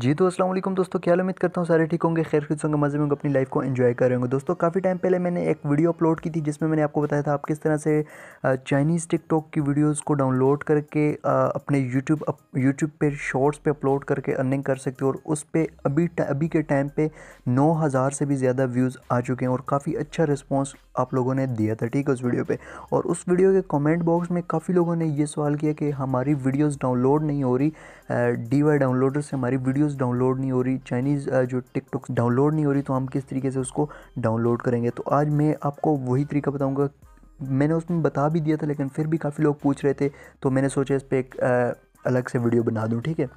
जी तो असल दोस्तों क्या उम्मीद करता हूँ सारे ठीक होंगे खैर खुद होंगे मज़े में अपनी लाइफ को एंजॉय कर रहे होंगे दोस्तों काफ़ी टाइम पहले मैंने एक वीडियो अपलोड की थी जिसमें मैंने आपको बताया था आप किस तरह से चाइनीज़ टिकटॉक की वीडियोस को डाउनलोड करके अपने यूट्यूब यूट्यूब पर शॉर्ट्स पर अपलोड करके अर्निंग कर सकते हो और उस पर अभी अभी के टाइम पर नौ हज़ार से भी ज़्यादा व्यूज़ आ चुके हैं और काफ़ी अच्छा रिस्पॉन्स आप लोगों ने दिया था ठीक है उस वीडियो पर और उस वीडियो के कॉमेंट बॉक्स में काफ़ी लोगों ने ये सवाल किया कि हमारी वीडियोज़ डाउनलोड नहीं हो रही डी वाई डाउनलोडर से हमारी वीडियो वीडियोस डाउनलोड नहीं हो रही चाइनीज़ जो टिकटॉक्स डाउनलोड नहीं हो रही तो हम किस तरीके से उसको डाउनलोड करेंगे तो आज मैं आपको वही तरीका बताऊँगा मैंने उसमें बता भी दिया था लेकिन फिर भी काफ़ी लोग पूछ रहे थे तो मैंने सोचा इस पर एक अलग से वीडियो बना दूँ ठीक है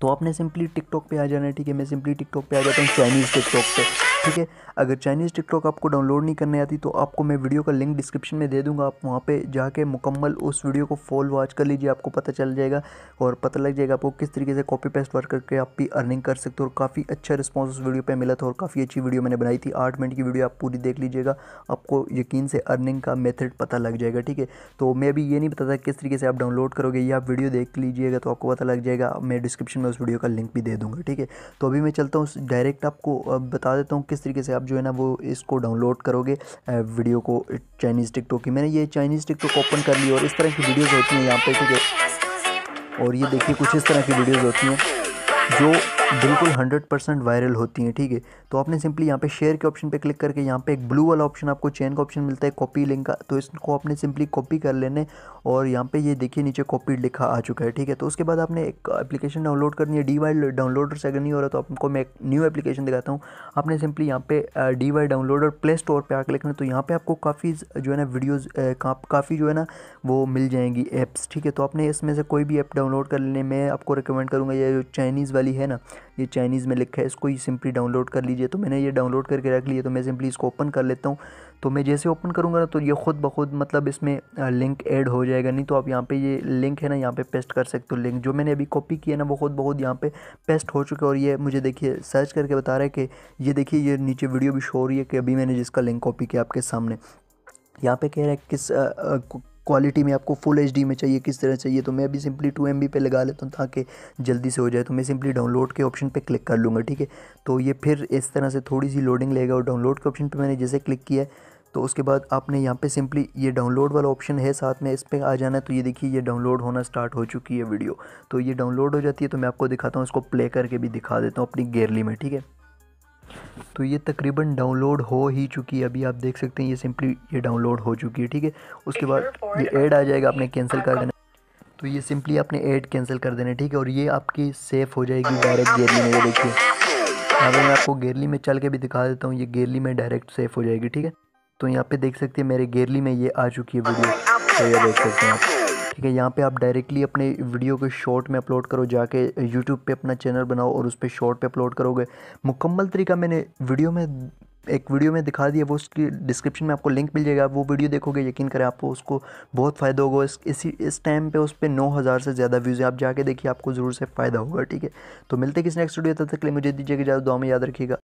तो आपने सिंपली टिकटॉक पे आ जाना है ठीक है मैं सिंपली टिकटॉक पे आ जाता हूँ चाइनीज़ टिकटॉक पे ठीक है अगर चाइनीज़ टिकटॉक आपको डाउनलोड नहीं करने आती तो आपको मैं वीडियो का लिंक डिस्क्रिप्शन में दे दूंगा आप वहाँ पे जाके मुकम्मल उस वीडियो को फॉल वॉच कर लीजिए आपको पता चल जाएगा और पता लग जाएगा आपको किस तरीके से कॉपी पेस्ट वर्क करके आप भी अर्निंग कर सकते हो और काफ़ी अच्छा रिस्पॉन्स उस वीडियो पर मिला था और काफ़ी अच्छी वीडियो मैंने बनाई थी आठ मिनट की वीडियो आप पूरी देख लीजिएगा आपको यकीन से अर्निंग का मेथड पता लग जाएगा ठीक है तो मैं अभी ये नहीं बताता किस तरीके से आप डाउनलोड करोगे या आप वीडियो देख लीजिएगा तो आपको पता लग जाएगा मैं डिस्क्रिप्शन में उस वीडियो का लिंक भी दे दूँगा ठीक है तो अभी मैं चलता हूँ डायरेक्ट आपको बता देता हूँ किस तरीके से आप जो है ना वो इसको डाउनलोड करोगे वीडियो को चाइनीज़ टिकटॉक की मैंने ये चाइनीज़ टिकटॉक ओपन कर ली और इस तरह की वीडियोज़ होती हैं यहाँ पर ठीक है और ये देखिए कुछ इस तरह की वीडियोज़ होती हैं जो बिल्कुल 100 परसेंट वायरल होती हैं ठीक है थीके? तो आपने सिंपली यहाँ पे शेयर के ऑप्शन पे क्लिक करके यहाँ पे एक ब्लू वाला ऑप्शन आपको चेन का ऑप्शन मिलता है कॉपी लिंक का तो इसको आपने सिंपली कॉपी कर लेने और यहाँ पे ये देखिए नीचे कॉपी लिखा आ चुका है ठीक है तो उसके बाद आपने एक एप्लीकेशन डाउनलोड करनी है डी वाई डाउनलोडर से अगर नहीं हो रहा तो आपको मैं एक न्यू एप्लीकेशन दिखाता हूँ आपने सिंपली यहाँ पे D Y downloader play store पर आकर लिखना तो यहाँ पर आपको काफ़ी जो है ना वीडियोज़ काफ़ी जो है ना वो मिल जाएंगी एप्स ठीक है तो आपने इसमें से कोई भी ऐप डाउनलोड कर लेने में आपको रिकमेंड करूँगा ये जो चाइनीज़ वाली है ना ये चाइनीज़ में लिखा है इसको ही सिंपली डाउनलोड कर लीजिए तो मैंने ये डाउनलोड करके रख लिया तो मैं सिंपली इसको ओपन कर लेता हूँ तो मैं जैसे ओपन करूँगा ना तो ये ख़ुद ब खुद मतलब इसमें लिंक ऐड हो जाएगा नहीं तो आप यहाँ पे ये लिंक है ना यहाँ पे पेस्ट कर सकते हो लिंक जो मैंने अभी कॉपी किया ना वो खुद ब खुद यहाँ पे पेस्ट हो चुका है और ये मुझे देखिए सर्च करके बता रहा है कि ये देखिए ये नीचे वीडियो भी शो हो रही है कि अभी मैंने जिसका लिंक कॉपी किया आपके सामने यहाँ पे कह रहा है किस आ, आ, क्वालिटी में आपको फुल एच में चाहिए किस तरह चाहिए तो मैं अभी सिंपली टू एम पे लगा लेता हूँ ताकि जल्दी से हो जाए तो मैं सिंपली डाउनलोड के ऑप्शन पर क्लिक कर लूँगा ठीक है तो ये फिर इस तरह से थोड़ी सी लोडिंग लेगा और डाउनलोड के ऑप्शन पर मैंने जैसे क्लिक किया है तो उसके बाद आपने यहाँ पे सिंपली ये डाउनलोड वाला ऑप्शन है साथ में इस पर आ जाना है तो ये देखिए ये डाउनलोड होना स्टार्ट हो चुकी है वीडियो तो ये डाउनलोड हो जाती है तो मैं आपको दिखाता हूँ इसको प्ले करके भी दिखा देता हूँ अपनी गेरली में ठीक है तो ये तकरीबन डाउनलोड हो ही चुकी है अभी आप देख सकते हैं ये सिंपली ये डाउनलोड हो चुकी है ठीक है उसके बाद ये ऐड आ जाएगा आपने कैंसिल कर देना तो ये सिंपली आपने ऐड कैंसिल कर देना ठीक है और ये आपकी सेफ़ हो जाएगी डायरेक्ट गेरली में ये देखिए अगर मैं आपको गेरली में चल के भी दिखा देता हूँ ये गेरली में डायरेक्ट सेफ़ हो जाएगी ठीक है तो यहाँ पे देख सकते हैं मेरे गेरली में ये आ चुकी है वीडियो तो ये देख सकते हैं आप ठीक है यहाँ पे आप डायरेक्टली अपने वीडियो को शॉर्ट में अपलोड करो जाके यूट्यूब पे अपना चैनल बनाओ और उस पर शॉर्ट पे अपलोड करोगे मुकम्मल तरीका मैंने वीडियो में एक वीडियो में दिखा दिया वो उसकी डिस्क्रिप्शन में आपको लिंक मिल जाएगा आप वो वीडियो देखोगे यकीन करें आपको उसको बहुत फ़ायदा होगा इस इसी इस टाइम पे उस पर नौ हज़ार से ज़्यादा व्यूज़ है आप जाके देखिए आपको ज़रूर से फ़ायदा होगा ठीक है तो मिलते किसी नेक्स्ट वीडियो तब तक के लिए मुझे दीजिएगा ज़्यादा दुआ में याद रखिएगा